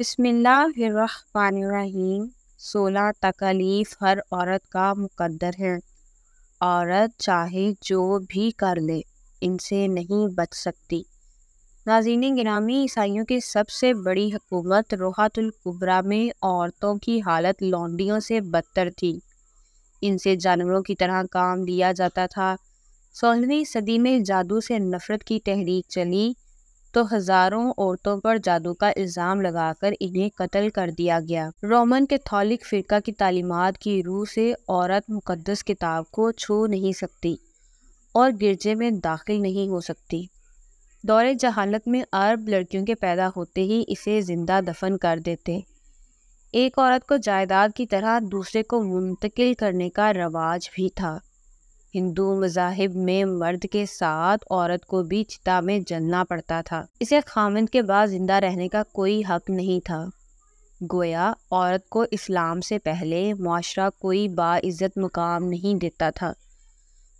बसमिल्लाम सोलह तकलीफ़ हर औरत का मुकद्दर है औरत चाहे जो भी कर ले इनसे नहीं बच सकती नाजीन गिरामी ईसाइयों की सबसे बड़ी हुकूमत रोहतुलकुबरा में औरतों की हालत लौंडियों से बदतर थी इनसे जानवरों की तरह काम लिया जाता था सोलहवीं सदी में जादू से नफ़रत की तहरीक चली तो हजारों औरतों पर जादू का इल्ज़ाम लगाकर इन्हें कत्ल कर दिया गया रोमन कैथोलिक फ़िरका की तालीमत की रूह से औरत मुकदस किताब को छू नहीं सकती और गिरजे में दाखिल नहीं हो सकती दौरे जहालत में अरब लड़कियों के पैदा होते ही इसे ज़िंदा दफन कर देते एक औरत को जायदाद की तरह दूसरे को मुंतकिल करने का रवाज भी था हिंदू मजाहिब में मर्द के साथ औरत को भी चिता में जलना पड़ता था इसे खामंद के बाद जिंदा रहने का कोई हक नहीं था गोया औरत को इस्लाम से पहले माशरा कोई बाज़्ज़त मुकाम नहीं देता था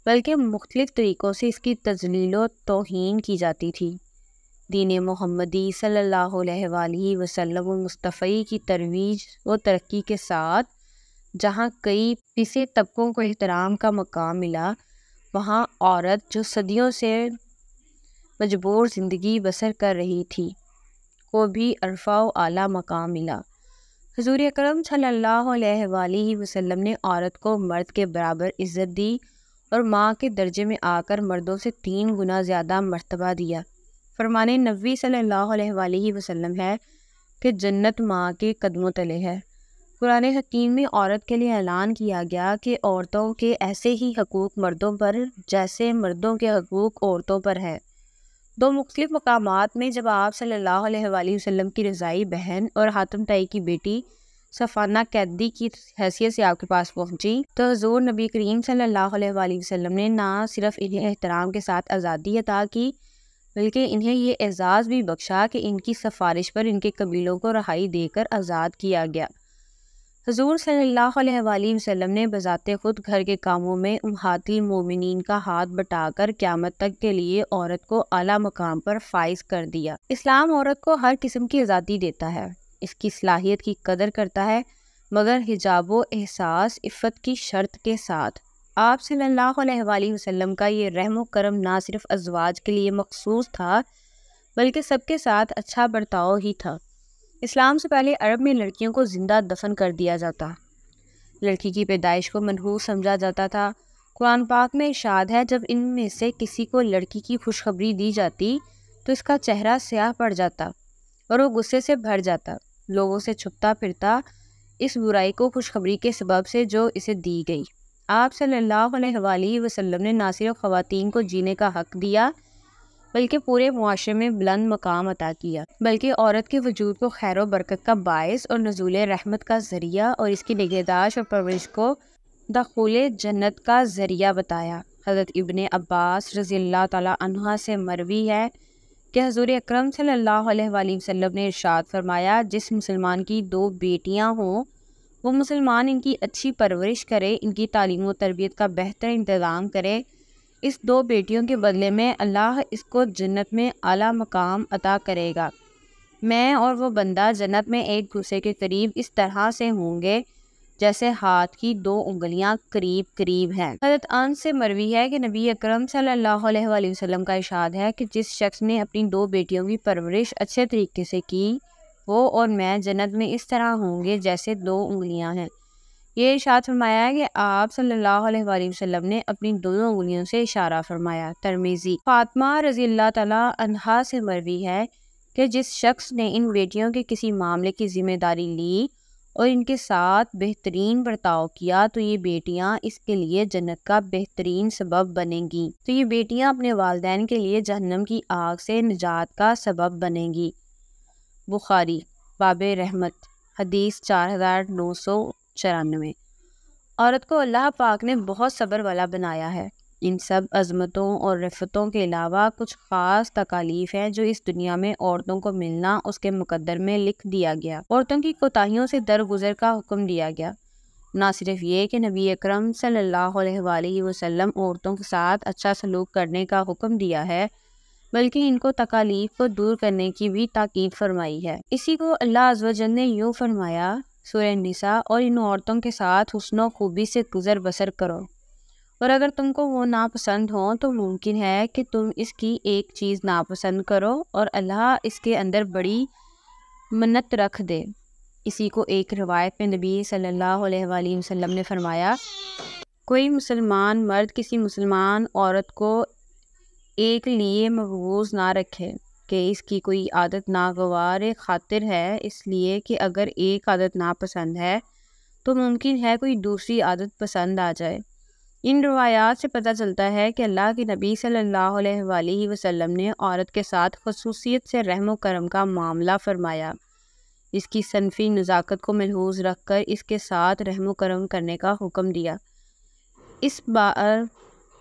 बल्कि मुख्तलिफ़ तरीक़ों से इसकी तजलील तोहन की जाती थी दीन मोहम्मदी सल्ला वसलम मुस्तफ़ी की तरवीज व तरक्की के साथ जहाँ कई पिसे तबकों को एहतराम का मकाम मिला वहाँ औरत जो सदियों से मजबूर ज़िंदगी बसर कर रही थी को भी अरफा आला मकाम मिला हजूर अक्रम सल्ह अलैहि वसल्लम ने औरत को मर्द के बराबर इज़्ज़त दी और माँ के दर्जे में आकर मर्दों से तीन गुना ज़्यादा मरतबा दिया फरमान नबी सल्ला वसलम है कि जन्नत माँ के कदमों तले है कुरान हकीम में औरत के लिए ऐलान किया गया कि औरतों के ऐसे ही हकूक़ मर्दों पर जैसे मर्दों के हकूक़ औरतों पर हैं दो मुख्तलिफ़ मकाम में जब आप सल्लल्लाहु की रज़ाई बहन और हातम तई की बेटी सफ़ाना कैदी की हैसियत से आपके पास पहुँची तो हजूर नबी करीम सल्ला वसम ने ना सिर्फ इन्हें एहतराम के साथ आज़ादी अदा की बल्कि इन्हें ये एजाज़ भी बख्शा कि इनकी सफ़ारिश पर इनके कबीलों को रहाई देकर आज़ाद किया गया हजूर सल्लाम ने बज़ात ख़ुद घर के कामों में उमहाती मोमिन का हाथ बटाकर क्यामत तक के लिए औरत को अला मकाम पर फाइज कर दिया इस्लाम औरत को हर किस्म की आज़ादी देता है इसकी सलाहियत की कदर करता है मगर हिजाब एहसास इफ़त की शर्त के साथ आप सल्ला वसम का ये रहम करम ना सिर्फ अजवाज के लिए मखसूस था बल्कि सबके साथ अच्छा बर्ताव ही था इस्लाम से पहले अरब में लड़कियों को ज़िंदा दफन कर दिया जाता लड़की की पैदाइश को मनहूस समझा जाता था कुरान पाक में इशाद है जब इनमें से किसी को लड़की की खुशखबरी दी जाती तो इसका चेहरा स्याह पड़ जाता और वो गुस्से से भर जाता लोगों से छुपता फिरता इस बुराई को खुशखबरी के सबब से जो इसे दी गई आप सल्लल्लाहु अलैहि वसल्लम ने ना सिर्फ ख़वातीन को जीने का हक दिया बल्कि पूरे मुआरे में बुलंद मकाम अता किया बल्कि औरत के वजूद को खैर बरकत का बायस और नजूल रहमत का ज़रिया और इसकी निगहदाश और परवरिश को दखूल जन्नत का ज़रिया बताया हज़रत इबन अब्बास रज़ी तला से मरवी है कि हजूर अक्रम सल्लाम ने इर्शाद फरमाया जिस मुसलमान की दो बेटियाँ हों वो मुसलमान इनकी अच्छी परवरिश करे इनकी तालीम व तरबियत का बेहतर इंतज़ाम करे इस दो बेटियों के बदले में अल्लाह इसको जन्नत में आला मकाम अता करेगा मैं और वो बंदा जन्नत में एक दूसरे के करीब इस तरह से होंगे जैसे हाथ की दो उंगलियां करीब करीब हैं हजरत अन से मरवी है कि नबी अकरम सल्लल्लाहु अलैहि वसल्लम का इशाद है कि जिस शख्स ने अपनी दो बेटियों की परवरिश अच्छे तरीके से की वो और मैं जन्नत में इस तरह होंगे जैसे दो उंगलियां हैं ये इशात फरमाया है कि आप सल्लल्लाहु अलैहि वसल्लम ने अपनी दोनों उंगलियों से इशारा फरमाया तरमीजी फातमा रजी अल्लाह से मरवी है कि जिस शख्स ने इन बेटियों के किसी मामले की जिम्मेदारी ली और इनके साथ बेहतरीन बर्ताव किया तो ये बेटियां इसके लिए जन्नत का बेहतरीन सबब बनेंगी तो ये बेटियां अपने वालदेन के लिए जहन्नम की आग से निजात का सबब बनेंगी बुखारी बाबे रहमत हदीस चार हज़ार नौ सौ चौरानवे औरत को अल्लाह पाक ने बहुत सब्र वाला बनाया है इन सब अजमतों और रफ़तों के अलावा कुछ ख़ास तकालीफ हैं जो इस दुनिया में औरतों को मिलना उसके मुकदर में लिख दिया गया औरतों की कोताही से दरगुजर का हुक्म दिया गया ना सिर्फ ये कि नबी अक्रम सल्लल्लाहु औरतों के साथ अच्छा सलूक करने का हुक्म दिया है बल्कि इनको तकालीफ को दूर करने की भी ताकीद फरमाई है इसी को अल्लाह अजवजन ने यूँ फरमाया सुरनिसा और इन औरतों के साथ हुसन खूबी से गुज़र बसर करो और अगर तुमको वो नापसंद हो तो मुमकिन है कि तुम इसकी एक चीज़ नापसंद करो और अल्लाह इसके अंदर बड़ी मन्नत रख दे इसी को एक रवायत में नबी सल्लल्लाहु अलैहि वसल्लम ने फरमाया कोई मुसलमान मर्द किसी मुसलमान औरत को एक लिए महबूज ना रखे कि इसकी कोई आदत नागवार खातिर है इसलिए कि अगर एक आदत नापसंद है तो मुमकिन है कोई दूसरी आदत पसंद आ जाए इन रवायात से पता चलता है कि अल्लाह के नबी सल्लल्लाहु अलैहि वसल्लम ने औरत के साथ खसूसियत से रहम करम का मामला फरमाया इसकी सनफी नज़ाकत को महफूज रख कर इसके साथ रहम करम करने का हुक्म दिया इस बार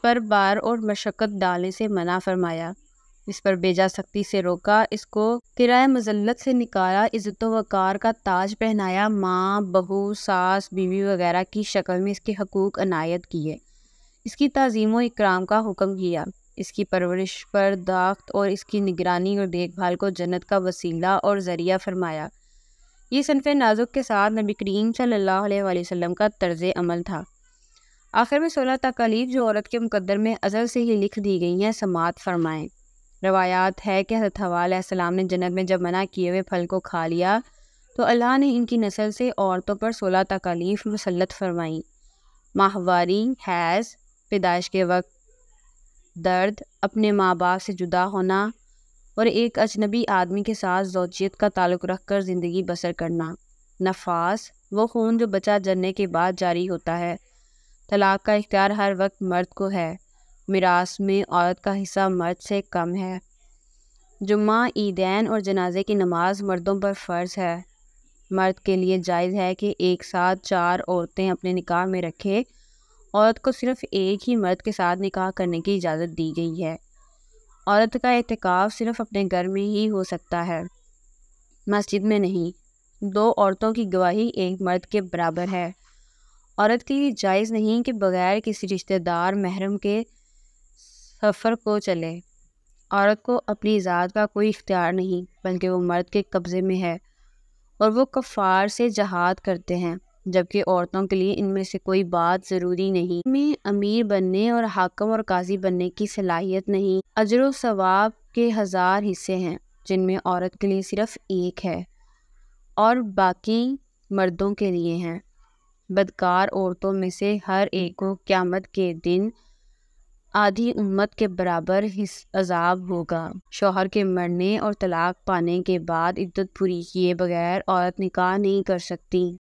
पर बार और मशक्क़त डालने से मना फरमाया इस पर बेजा सख्ती से रोका इसको किराए मजल्लत से निकाला इज्जत वकार का ताज पहनाया माँ बहू सास बीवी वगैरह की शक्ल में इसके हकूक अनायत किए इसकी तज़ीम व इकराम का हुक्म किया इसकी परवरिश पर दाख्त और इसकी निगरानी और देखभाल को जन्नत का वसीला और ज़रिया फरमाया ये सनफ़ नाजुक के साथ नबी करीम सल्लल्लाहु अलैहि वसल्लम का तर्ज अमल था आखिर में सोलह तकालीफ जो औरत के मुकदर में अज़ल से ही लिख दी गई हैं समात फरमाएँ रवायात है कि हजरत ने जन्नत में जब मना किए हुए फल को खा लिया तो अल्लाह ने इनकी नस्ल से औरतों पर सोलह तकालीफ मुसलत फरमाई माहवारी हैज़ पैदाइश के वक्त दर्द अपने माँ बाप से जुदा होना और एक अजनबी आदमी के साथ जोजियत का ताल्लुक़ रख कर ज़िंदगी बसर करना नफास वो खून जो बचा जरने के बाद जारी होता है तलाक का इख्तियार हर वक्त मर्द को है मिरास में औरत का हिस्सा मर्द से कम है जुम्मा ईदैन और जनाजे की नमाज मर्दों पर फ़र्ज है मर्द के लिए जायज़ है कि एक साथ चार औरतें अपने निकाह में रखे औरत को सिर्फ एक ही मर्द के साथ निकाह करने की इजाज़त दी गई है औरत का एहतिकाफ़ सिर्फ अपने घर में ही हो सकता है मस्जिद में नहीं दो औरतों की गवाही एक मर्द के बराबर है औरत के लिए जायज़ नहीं कि बग़ैर किसी रिश्तेदार महरम के सफ़र को चले औरत को अपनी ज़ात का कोई इख्तियार नहीं बल्कि वो मर्द के कब्ज़े में है और वो कफ़ार से जहाद करते हैं जबकि औरतों के लिए इनमें से कोई बात ज़रूरी नहीं में अमीर बनने और हाकम और काजी बनने की सलाहियत नहीं अजर सवाब के हज़ार हिस्से हैं जिनमें औरत के लिए सिर्फ एक है और बाकी मर्दों के लिए हैं बदकार औरतों में से हर एक को क़्यामत के दिन आधी उम्मत के बराबर हिस अजाब होगा शोहर के मरने और तलाक पाने के बाद इद्दत पूरी किए बगैर औरत निकाह नहीं कर सकती